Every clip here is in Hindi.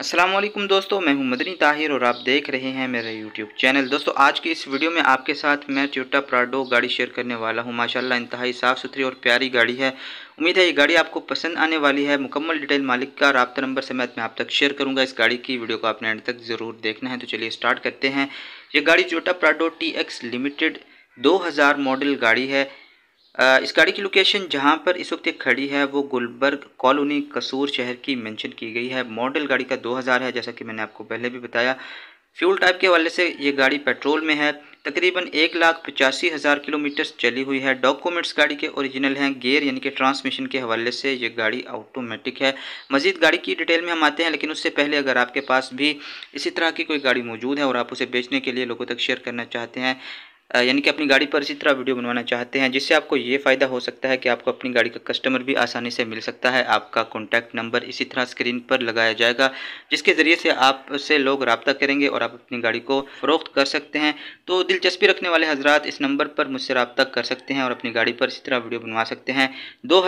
असलम दोस्तों मैं हूं मदनी ताहिर और आप देख रहे हैं मेरा यूट्यूब चैनल दोस्तों आज की इस वीडियो में आपके साथ मैं ट्यूटा प्राडो गाड़ी शेयर करने वाला हूं माशाल्लाह इंतहाई साफ़ सुथरी और प्यारी गाड़ी है उम्मीद है ये गाड़ी आपको पसंद आने वाली है मुकम्मल डिटेल मालिक का रबता नंबर समेत मैं आप तक शेयर करूँगा इस गाड़ी की वीडियो को आपने एंड तक ज़रूर देखना है तो चलिए स्टार्ट करते हैं ये गाड़ी ट्यूटा प्राडो टी लिमिटेड दो मॉडल गाड़ी है इस गाड़ी की लोकेशन जहां पर इस वक्त खड़ी है वो गुलबर्ग कॉलोनी कसूर शहर की मेंशन की गई है मॉडल गाड़ी का 2000 है जैसा कि मैंने आपको पहले भी बताया फ्यूल टाइप के हवाले से ये गाड़ी पेट्रोल में है तकरीबन एक लाख पचासी हज़ार किलोमीटर चली हुई है डॉक्यूमेंट्स गाड़ी के ओरिजिनल हैं गेयर यानी कि ट्रांसमिशन के हवाले से ये गाड़ी ऑटोमेटिक है मजीद गाड़ी की डिटेल में हम आते हैं लेकिन उससे पहले अगर आपके पास भी इसी तरह की कोई गाड़ी मौजूद है और आप उसे बेचने के लिए लोगों तक शेयर करना चाहते हैं यानी कि अपनी गाड़ी पर इसी तरह वीडियो बनवाना चाहते हैं जिससे आपको ये फ़ायदा हो सकता है कि आपको अपनी गाड़ी का कस्टमर भी आसानी से मिल सकता है आपका कॉन्टैक्ट नंबर इसी तरह स्क्रीन पर लगाया जाएगा जिसके ज़रिए से आपसे लोग रबता करेंगे और आप अपनी गाड़ी को फ़रोख्त कर सकते हैं तो दिलचस्पी रखने वाले हजरात इस नंबर पर मुझसे रबता कर सकते हैं और अपनी गाड़ी पर इसी तरह वीडियो बनवा सकते हैं दो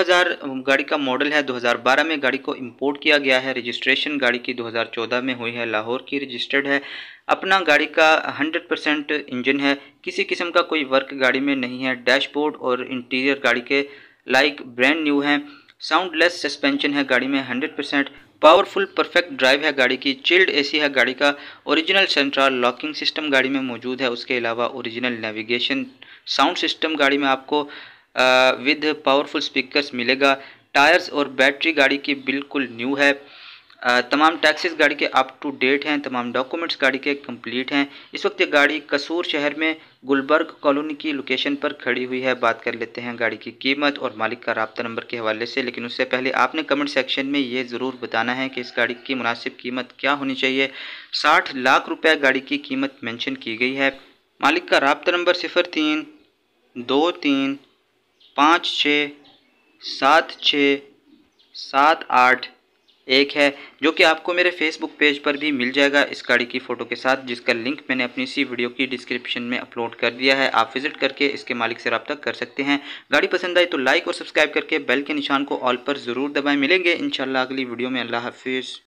गाड़ी का मॉडल है दो में गाड़ी को इम्पोर्ट किया गया है रजिस्ट्रेशन गाड़ी की दो में हुई है लाहौर की रजिस्टर्ड है अपना गाड़ी का 100 परसेंट इंजन है किसी किस्म का कोई वर्क गाड़ी में नहीं है डैशबोर्ड और इंटीरियर गाड़ी के लाइक ब्रांड न्यू है साउंडलेस सस्पेंशन है गाड़ी में 100 परसेंट पावरफुल परफेक्ट ड्राइव है गाड़ी की चिल्ड एसी है गाड़ी का ओरिजिनल सेंट्रल लॉकिंग सिस्टम गाड़ी में मौजूद है उसके अलावा ओरिजिनल नेविगेशन साउंड सिस्टम गाड़ी में आपको विद पावरफुल स्पीकर मिलेगा टायर्स और बैटरी गाड़ी की बिल्कुल न्यू है तमाम टैक्सेस गाड़ी के अप टू डेट हैं तमाम डॉक्यूमेंट्स गाड़ी के कंप्लीट हैं इस वक्त ये गाड़ी कसूर शहर में गुलबर्ग कॉलोनी की लोकेशन पर खड़ी हुई है बात कर लेते हैं गाड़ी की कीमत और मालिक का रबता नंबर के हवाले से लेकिन उससे पहले आपने कमेंट सेक्शन में ये ज़रूर बताना है कि इस गाड़ी की मुनासिब कीमत क्या होनी चाहिए साठ लाख रुपये गाड़ी की कीमत मैंशन की गई है मालिक का रबता नंबर सिफ़र तीन दो तीन पाँच छः सात छः सात आठ एक है जो कि आपको मेरे फेसबुक पेज पर भी मिल जाएगा इस गाड़ी की फ़ोटो के साथ जिसका लिंक मैंने अपनी इसी वीडियो की डिस्क्रिप्शन में अपलोड कर दिया है आप विजिट करके इसके मालिक से रब्ता कर सकते हैं गाड़ी पसंद आई तो लाइक और सब्सक्राइब करके बेल के निशान को ऑल पर ज़रूर दबाएँ मिलेंगे इन अगली वीडियो में अल्लाह हाफिज़